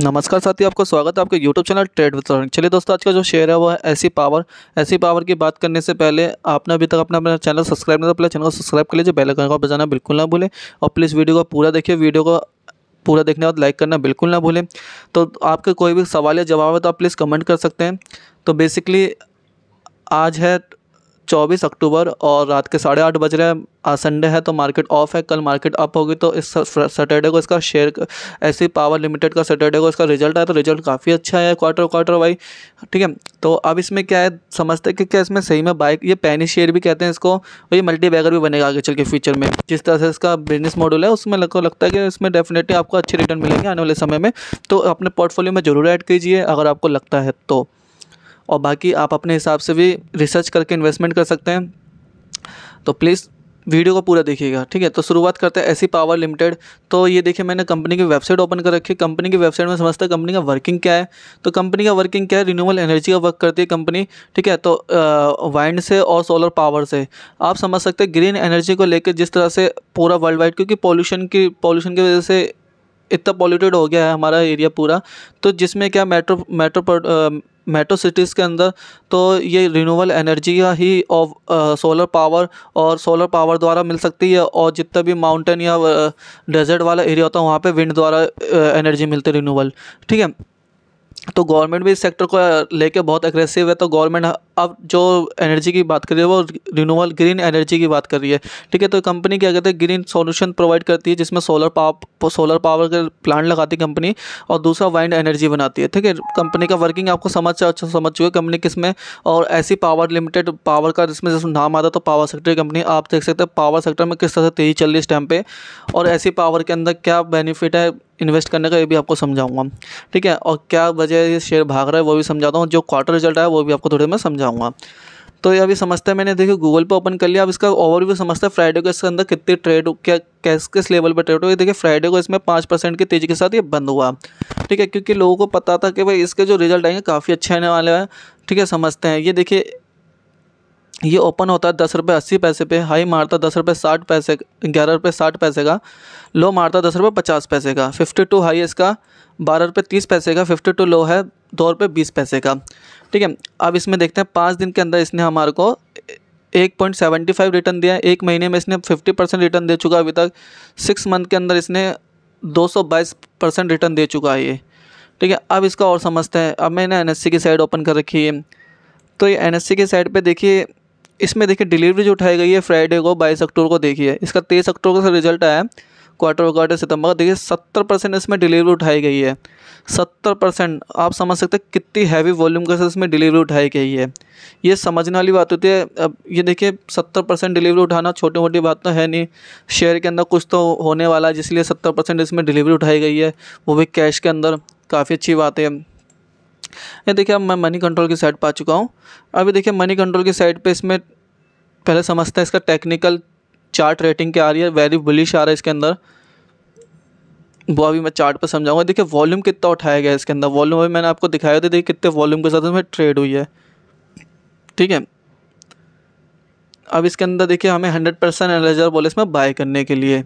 नमस्कार साथी आपका स्वागत है आपके YouTube चैनल ट्रेड विद चलिए दोस्तों आज का जो शेयर है वो है ऐसी पावर ऐसी पावर की बात करने से पहले आपने अभी तक अपना अपना चैनल सब्सक्राइब नहीं तो पहले चैनल को सब्सक्राइब कर लीजिए बेल आइकन को बजाना बिल्कुल ना भूलें और प्लीज़ वीडियो को पूरा देखिए वीडियो को पूरा देखने के बाद लाइक करना बिल्कुल ना भूलें तो आपके कोई भी सवाल या जवाब है तो आप प्लीज़ कमेंट कर सकते हैं तो बेसिकली आज है 24 अक्टूबर और रात के साढ़े आठ बज रहे हैं आज संडे है तो मार्केट ऑफ है कल मार्केट अप होगी तो इस सैटरडे को इसका शेयर ऐसी पावर लिमिटेड का सैटरडे को इसका रिजल्ट आया तो रिजल्ट काफ़ी अच्छा है क्वार्टर क्वार्टर वाई ठीक है तो अब इसमें क्या है समझते हैं कि क्या इसमें सही में बाइक ये पैनी शेयर भी कहते हैं इसको और ये मल्टी बैगर भी बनेगा आगे चल के फ्यूचर में जिस तरह से इसका बिजनेस मॉडल है उसमें लगको लगता है कि इसमें डेफिनेटली आपको अच्छे रिटर्न मिलेंगे आने वाले समय में तो अपने पोर्टफोलियो में ज़रूर ऐड कीजिए अगर आपको लगता है तो और बाकी आप अपने हिसाब से भी रिसर्च करके इन्वेस्टमेंट कर सकते हैं तो प्लीज़ वीडियो को पूरा देखिएगा ठीक है तो शुरुआत करते हैं ऐसी पावर लिमिटेड तो ये देखिए मैंने कंपनी की वेबसाइट ओपन कर रखी है कंपनी की वेबसाइट में समझता है कंपनी का वर्किंग क्या है तो कंपनी का वर्किंग क्या है रिन्यूएबल एनर्जी का वर्क करती है कंपनी ठीक है तो वाइंड से और सोलर पावर से आप समझ सकते हैं ग्रीन एनर्जी को लेकर जिस तरह से पूरा वर्ल्ड वाइड क्योंकि पॉल्यूशन की पॉल्यूशन की वजह से इतना पॉल्यूटेड हो गया है हमारा एरिया पूरा तो जिसमें क्या मेट्रो मेट्रो मेट्रो सिटीज़ के अंदर तो ये रिन्यूअल एनर्जी या ही ऑफ सोलर पावर और सोलर पावर द्वारा मिल सकती है और जितने भी माउंटेन या डेजर्ट uh, वाला एरिया होता है वहाँ पे विंड द्वारा एनर्जी uh, मिलती है ठीक है तो गवर्नमेंट भी इस सेक्टर को uh, लेके बहुत एग्रेसिव है तो गवर्नमेंट अब जो एनर्जी की बात कर रही है वो रिन्यूअल ग्रीन एनर्जी की बात कर रही है ठीक है तो कंपनी क्या कहते हैं ग्रीन सॉल्यूशन प्रोवाइड करती है जिसमें सोलर पावर सोलर पावर का प्लांट लगाती है कंपनी और दूसरा वाइंड एनर्जी बनाती है ठीक है कंपनी का वर्किंग आपको समझ अच्छा समझ चुके कंपनी किस में और ऐसी पावर लिमिटेड पावर का जिसमें जैसे नाम आता है तो पावर सेक्टर कंपनी आप देख सकते हैं पावर सेक्टर में किस तरह से तेजी चल रही है इस टाइम पर और ऐसी पावर के अंदर क्या बेनिफिट है इन्वेस्ट करने का ये भी आपको समझाऊंगा ठीक है और क्या वजह शेयर भाग रहा है वो भी समझाता हूँ जो क्वार्टर रिजल्ट आया वो भी आपको थोड़े में समझा समझाऊंगा तो ये अभी समझते हैं मैंने देखिए गूगल पे ओपन कर लिया अब इसका ओवरव्यू समझते हैं फ्राइडे को इसके अंदर कितने ट्रेड क्या कैस किस लेवल पर ट्रेड हो ये देखिए फ्राइडे को इसमें पाँच परसेंट की तेज़ी के साथ ये बंद हुआ ठीक है क्योंकि लोगों को पता था कि भाई इसके जो रिजल्ट आएंगे काफ़ी अच्छे आने वाले हैं ठीक है समझते हैं ये देखिए ये ओपन होता है दस रुपये अस्सी पैसे पे हाई मारता दस रुपये साठ पैसे ग्यारह रुपये साठ पैसे का लो मारता दस रुपये पचास पैसे का फिफ्टी टू हाई इसका बारह रुपये तीस पैसे का फिफ्टी टू लो है दो रुपये बीस पैसे का ठीक है अब इसमें देखते हैं पाँच दिन के अंदर इसने हमारे को एक पॉइंट सेवेंटी फाइव रिटर्न दिया है एक महीने में इसने फिफ्टी परसेंट रिटर्न दे चुका अभी तक सिक्स मंथ के अंदर इसने दो सौ बाईस परसेंट रिटर्न दे चुका है ये ठीक है अब इसका और समझते हैं अब मैंने एन की साइड ओपन कर रखी है तो ये एन की साइड पर देखिए इसमें देखिए डिलीवरी जो उठाई गई है फ्राइडे को बाईस अक्टूबर को देखिए इसका तेईस अक्टूबर का रिजल्ट आया क्वार्टर क्वार्टर सितंबर का देखिए सत्तर परसेंट इसमें डिलीवरी उठाई गई है सत्तर परसेंट आप समझ सकते हैं कितनी हैवी वॉल्यूम के साथ इसमें डिलीवरी उठाई गई है ये समझने वाली बात होती है अब ये देखिए सत्तर परसेंट डिलीवरी उठाना छोटी मोटी बात तो है नहीं शेयर के अंदर कुछ तो होने वाला है जिसलिए सत्तर परसेंट इसमें डिलीवरी उठाई गई है वो भी कैश के अंदर काफ़ी अच्छी बात है ये देखिए अब मैं मनी कंट्रोल की साइड पर आ चुका हूँ अभी देखिए मनी कंट्रोल की साइड पे इसमें पहले समझते हैं इसका टेक्निकल चार्ट रेटिंग क्या आ रही है वेरी बुलिश आ रहा है इसके अंदर वो अभी मैं चार्ट पर समझाऊंगा देखिए वॉल्यूम कितना उठाया गया है इसके अंदर वॉल्यूम अभी मैंने आपको दिखाया था तो देखिए कितने वॉल्यूम के साथ इसमें ट्रेड हुई है ठीक है अब इसके अंदर देखिए हमें हंड्रेड परसेंट एनालाइजर बोले इसमें बाय करने के लिए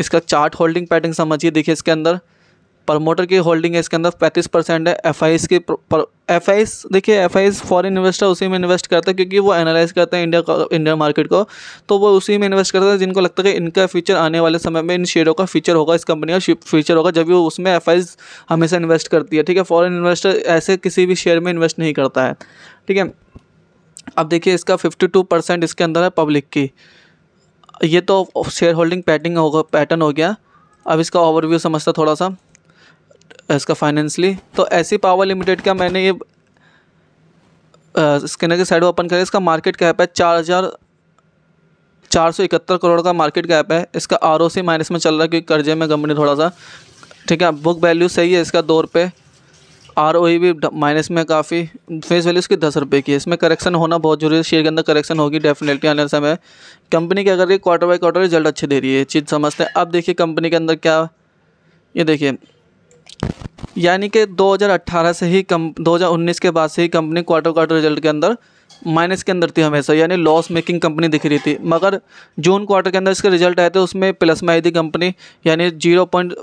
इसका चार्ट होल्डिंग पैटर्न समझिए देखिए इसके अंदर प्रमोटर की होल्डिंग है इसके अंदर पैंतीस परसेंट है एफ आई की एफ आई देखिए F I S foreign investor उसी में इन्वेस्ट करता है क्योंकि वो एनालाइज करते हैं इंडिया का इंडिया मार्केट को तो वो उसी में इन्वेस्ट करते हैं जिनको लगता है कि इनका फ्यूचर आने वाले समय में इन शेयरों का फ्यूचर होगा इस कंपनी का फ्यूचर होगा जब भी वो उसमें एफ हमेशा इन्वेस्ट करती है ठीक है फॉरन इन्वेस्टर ऐसे किसी भी शेयर में इन्वेस्ट नहीं करता है ठीक है अब देखिए इसका फिफ्टी टू परसेंट इसके अंदर है पब्लिक की ये तो शेयर होल्डिंग पैटिंग होगा पैटर्न हो गया अब इसका ओवरव्यू समझता थोड़ा सा इसका फाइनेंसली तो ऐसी पावर लिमिटेड का मैंने ये स्कैनर के साइड ओपन करें इसका मार्केट कैप है चार हज़ार चार सौ इकहत्तर करोड़ का मार्केट कैप है इसका आर ओ सी माइनस में चल रहा है क्योंकि कर्जे में कंपनी थोड़ा सा ठीक है बुक वैल्यू सही है इसका दो रुपये आर ओ e भी माइनस में काफ़ी फेस वैल्यू इसकी दस रुपये की है इसमें करेक्शन होना बहुत जरूरी है शेयर के अंदर करेक्शन होगी डेफिनेटली आने समय कंपनी के अगर ये क्वार्टर बाई क्वार्टर रिजल्ट अच्छे दे रही है चीज़ समझते हैं अब देखिए कंपनी के अंदर क्या ये देखिए यानी कि 2018 से ही कम 2019 के बाद से ही कंपनी क्वार्टर क्वार्टर रिजल्ट के अंदर माइनस के अंदर थी हमेशा यानी लॉस मेकिंग कंपनी दिख रही थी मगर जून क्वार्टर के अंदर इसके रिजल्ट आए थे उसमें प्लस में आई थी कंपनी यानी zero point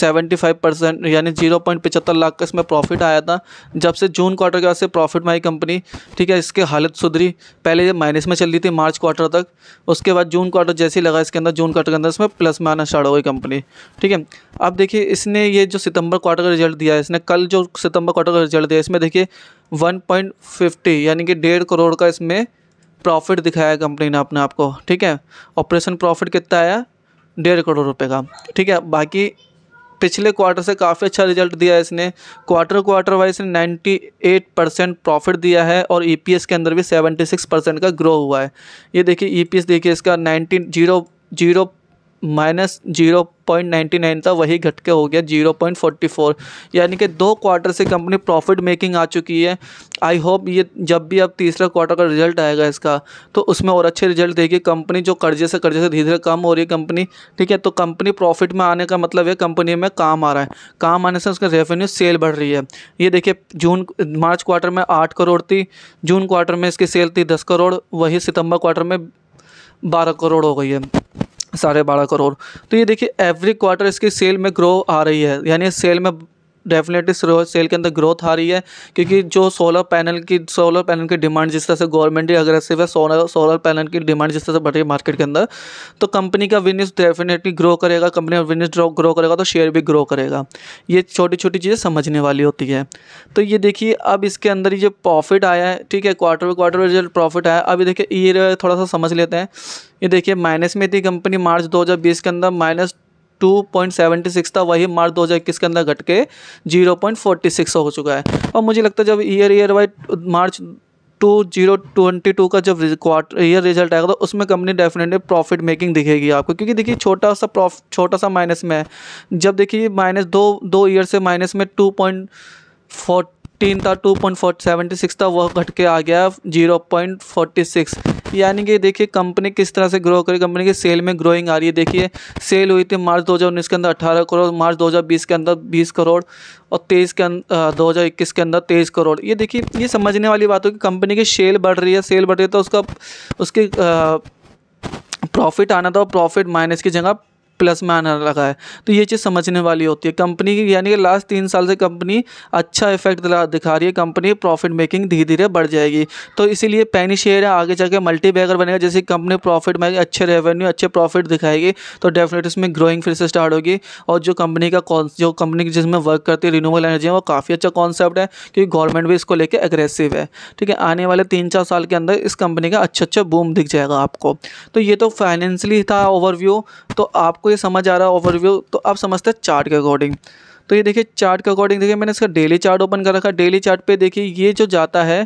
seventy five percent यानी जीरो पॉइंट पचहत्तर लाख का इसमें प्रॉफिट आया था जब से जून क्वार्टर के बाद से प्रॉफिट में आई कंपनी ठीक है इसकी हालत सुधरी पहले ये माइनस में चल रही थी मार्च क्वार्टर तक उसके बाद जून क्वार्टर जैसे ही लगा इसके अंदर जून क्वार्टर के अंदर इसमें प्लस में आना स्टार्ट हो गई कंपनी ठीक है अब देखिए इसने ये जो सितंबर क्वार्टर का रिजल्ट दिया है इसने कल जो सितंबर क्वार्टर का रिजल्ट दिया इसमें देखिए वन पॉइंट फिफ्टी यानी कि डेढ़ करोड़ का इसमें प्रॉफिट दिखाया कंपनी ने अपने आपको ठीक है ऑपरेशन प्रॉफिट कितना आया डेढ़ करोड़ रुपए का ठीक है बाकी पिछले क्वार्टर से काफ़ी अच्छा रिजल्ट दिया है इसने क्वार्टर क्वार्टर वाइज ने 98 परसेंट प्रॉफिट दिया है और ईपीएस e के अंदर भी 76 परसेंट का ग्रो हुआ है ये देखिए ईपीएस e देखिए इसका nineteen zero zero minus zero point ninety nine था वही घट के हो गया जीरो पॉइंट फोर्टी फोर यानी कि दो क्वार्टर से कंपनी प्रॉफिट मेकिंग आ चुकी है आई होप ये जब भी अब तीसरा क्वार्टर का रिजल्ट आएगा इसका तो उसमें और अच्छे रिजल्ट देगी कंपनी जो कर्जे से कर्जे से धीरे धीरे कम हो रही है कंपनी ठीक है तो कंपनी प्रॉफिट में आने का मतलब है कंपनी में काम आ रहा है काम आने से उसका रेवेन्यू सेल बढ़ रही है ये देखिए जून मार्च क्वार्टर में आठ करोड़ थी जून क्वार्टर में इसकी सेल थी दस करोड़ वही सितंबर क्वार्टर में बारह करोड़ हो गई है साढ़े बारह करोड़ तो ये देखिए एवरी क्वार्टर इसकी सेल में ग्रो आ रही है यानी सेल में डेफिनेटली सूरज सेल के अंदर ग्रोथ आ रही है क्योंकि जो सोलर पैनल की सोलर पैनल की डिमांड जिस तरह से गवर्नमेंट ही अग्रेसिव है सोलर सोलर पैनल की डिमांड जिस तरह से बढ़ रही है मार्केट के अंदर तो कंपनी का विनिस डेफिनेटली ग्रो करेगा कंपनी का विनिस ग्रो करेगा तो शेयर भी ग्रो करेगा ये छोटी छोटी चीज़ें समझने वाली होती है तो ये देखिए अब इसके अंदर ये प्रॉफिट आया है ठीक है क्वार्टर क्वार्टर रिजल्ट प्रॉफिट आया अभी देखिए ये थोड़ा सा समझ लेते हैं ये देखिए माइनस में थी कंपनी मार्च दो के अंदर माइनस 2.76 था वही मार्च 2021 के अंदर घट के 0.46 हो चुका है और मुझे लगता है जब year year wise March two zero twenty two का जब क्वार्टर ईयर रिजल्ट आएगा तो उसमें कंपनी डेफिनेटली प्रॉफिट मेकिंग दिखेगी आपको क्योंकि देखिए छोटा सा प्रॉफिट छोटा सा माइनस में है जब देखिए माइनस दो दो ईयर से माइनस में टू पॉइंट तीन था two point four seventy six था वह घट के आ गया जीरो पॉइंट फोर्टी सिक्स यानी कि देखिए कंपनी किस तरह से ग्रो करी कंपनी की सेल में ग्रोइंग आ रही है देखिए सेल हुई थी मार्च 2019 के अंदर 18 करोड़ मार्च 2020 के अंदर 20 करोड़ और तेईस के अंदर दो के अंदर 23 करोड़ ये देखिए ये समझने वाली बात हो कि कंपनी की सेल बढ़ रही है सेल बढ़ रही है तो उसका उसकी प्रॉफिट आना था प्रॉफिट माइनस की जगह प्लस में आने लगा है तो ये चीज़ समझने वाली होती है कंपनी की यानी कि लास्ट तीन साल से कंपनी अच्छा इफेक्ट दिखा रही है कंपनी प्रॉफिट मेकिंग धीरे धीरे बढ़ जाएगी तो इसीलिए पैनी शेयर है आगे जाके मल्टी बैगर बनेगा जैसे कंपनी प्रॉफिट में अच्छे रेवेन्यू अच्छे प्रॉफिट दिखाएगी तो डेफिनेट इसमें ग्रोइंग फिर से स्टार्ट होगी और जो कंपनी का जो कंपनी जिसमें वर्क करती है रिनूवल एनर्जी है वो काफ़ी अच्छा कॉन्सेप्ट है क्योंकि गवर्नमेंट भी इसको लेकर एग्रेसिव है ठीक है आने वाले तीन चार साल के अंदर इस कंपनी का अच्छा अच्छा बूम दिख जाएगा आपको तो ये तो फाइनेंशली था ओवरव्यू तो आपको आपको ये समझ आ रहा है ओवरव्यू तो आप समझते हैं चार्ट के अकॉर्डिंग तो ये देखिए चार्ट के अकॉर्डिंग देखिए मैंने इसका डेली चार्ट ओपन कर रखा है डेली चार्ट पे देखिए ये जो जाता है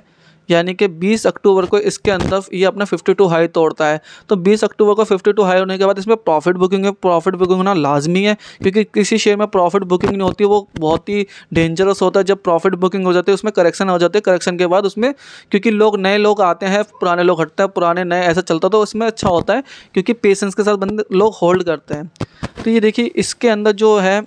यानी कि 20 अक्टूबर को इसके अंदर ये अपना 52 हाई तोड़ता है तो 20 अक्टूबर को 52 हाई होने के बाद इसमें प्रॉफिट बुकिंग है प्रॉफिट बुकिंग होना लाजमी है क्योंकि किसी शेयर में प्रॉफिट बुकिंग नहीं होती वो बहुत ही डेंजरस होता है जब प्रॉफिट बुकिंग हो जाती है उसमें करेक्शन हो जाते है करेक्शन के बाद उसमें क्योंकि लोग नए लोग आते हैं पुराने लोग हटते हैं पुराने नए ऐसा चलता तो उसमें अच्छा होता है क्योंकि पेशेंस के साथ बंद लोग होल्ड करते हैं तो ये देखिए इसके अंदर जो है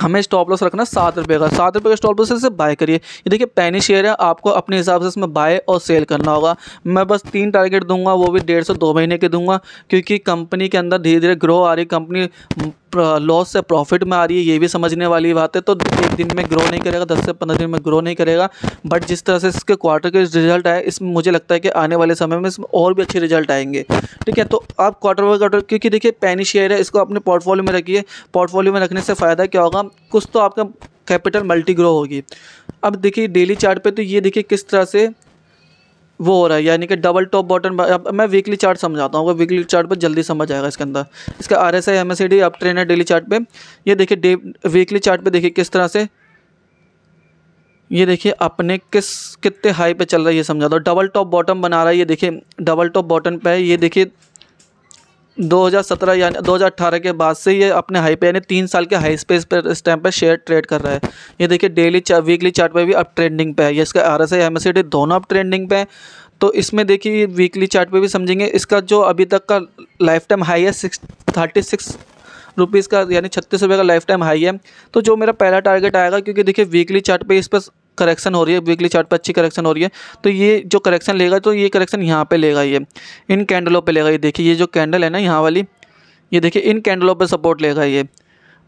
हमें स्टॉप लॉस रखना सात रुपये का सात रुपये का स्टॉप लॉस से बाय करिए ये देखिए पैनी शेयर है आपको अपने हिसाब से इसमें बाय और सेल करना होगा मैं बस तीन टारगेट दूंगा वो भी डेढ़ सौ दो महीने के दूंगा क्योंकि कंपनी के अंदर धीरे धीरे ग्रो आ रही कंपनी लॉस से प्रॉफिट में आ रही है ये भी समझने वाली बात है तो एक दिन में ग्रो नहीं करेगा दस से पंद्रह दिन में ग्रो नहीं करेगा बट जिस तरह से इसके क्वार्टर के रिजल्ट आए इसमें मुझे लगता है कि आने वाले समय में इसमें और भी अच्छे रिजल्ट आएंगे ठीक है तो आप क्वार्टर बाई क्वार्टर क्योंकि देखिए पैनी शेयर है इसको अपने पोर्टफोलियो में रखिए पोर्टफोलियो में रखने से फ़ायदा क्या होगा कुछ तो आपका कैपिटल मल्टी ग्रो होगी अब देखिए डेली चार्ट पे तो ये देखिए किस तरह से वो हो रहा है यानी कि डबल टॉप बॉटम मैं वीकली चार्ट समझाता हूँ वीकली चार्ट पर जल्दी समझ आएगा इसके अंदर इसका R S I M S C D up trend है डेली चार्ट पे ये देखिए डे वीकली चार्ट पे देखिए किस तरह से ये देखिए अपने किस कितने हाई पे चल रहा है ये समझाता हूँ डबल टॉप बॉटम बना रहा है ये देखिए डबल टॉप बॉटम पे है ये देखिए 2017 यानी 2018 के बाद से ये अपने हाई पे यानी तीन साल के हाई स्पेस पर इस टाइम पर शेयर ट्रेड कर रहा है ये देखिए डेली वीकली चार्ट पे भी अब ट्रेंडिंग पे है ये इसका R S I M S D दोनों अब ट्रेंडिंग पे हैं तो इसमें देखिए वीकली चार्ट पे भी समझेंगे इसका जो अभी तक का लाइफ टाइम हाई है सिक्स थर्टी सिक्स रुपीज़ का यानी छत्तीस रुपये का लाइफ टाइम हाई है तो जो मेरा पहला टारगेट आएगा क्योंकि देखिए वीकली चार्ट पे इस पर करेक्शन हो रही है वीकली चार्ट पर अच्छी करेक्शन हो रही है तो ये जो करेक्शन लेगा तो ये करेक्शन यहाँ पर लेगा ये इन कैंडलों पर लेगा ये देखिए ये जो कैंडल है ना यहाँ वाली ये देखिए इन कैंडलों पर सपोर्ट लेगा ये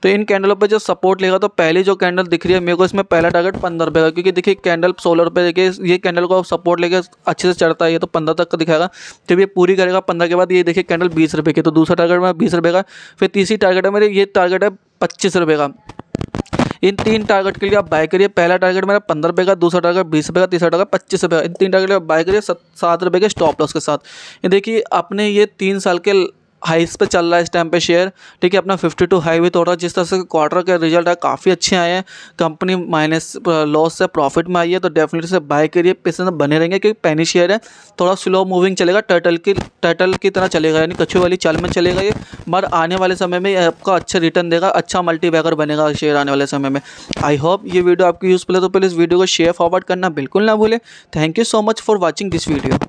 तो इन कैंडलों पे जो सपोर्ट लेगा तो पहली जो कैंडल दिख रही है मेरे को इसमें पहला टारगेट पंद्रह रुपये का क्योंकि देखिए कैंडल सोलह रुपये देखिए ये कैंडल को सपोर्ट लेके अच्छे से चढ़ता है ये तो पंद्रह तक का दिखाएगा जब ये पूरी करेगा पंद्रह के बाद ये देखिए कैंडल बीस रुपये की तो दूसरा टारगेट मेरा बीस रुपये का फिर तीसरी टारगेट है मेरे ये टारगेट है पच्चीस रुपये का इन तीन टारगेट के लिए आप बाय करिए पहला टारगेट मेरा पंद्रह रुपये का दूसरा टारगेट बीस रुपये का तीसरा टारगेट पच्चीस रुपये का इन तीन टारगेट आप बाय करिए सात रुपये के स्टॉप लॉस के साथ देखिए अपने ये तीन साल के हाइस पे चल रहा है इस टाइम पे शेयर ठीक है अपना 52 हाई भी है जिस तरह से क्वार्टर के रिजल्ट है काफ़ी अच्छे आए हैं कंपनी माइनस लॉस से प्रॉफिट में आई है तो डेफिनेटली से बाय करिए पैसे तो बने रहेंगे क्योंकि पैनी शेयर है थोड़ा स्लो मूविंग चलेगा टर्टल की टर्टल की तरह चलेगा यानी कछुए वाली चल में चलेगा ये मगर आने वाले समय में आपका अच्छा रिटर्न देगा अच्छा मल्टी बैगर बनेगा शेयर आने वाले समय में आई होप ये वीडियो आपकी यूज़फुल है तो प्लीज़ वीडियो को शेयर फॉरवर्ड करना बिल्कुल ना भूलें thank you so much for watching this video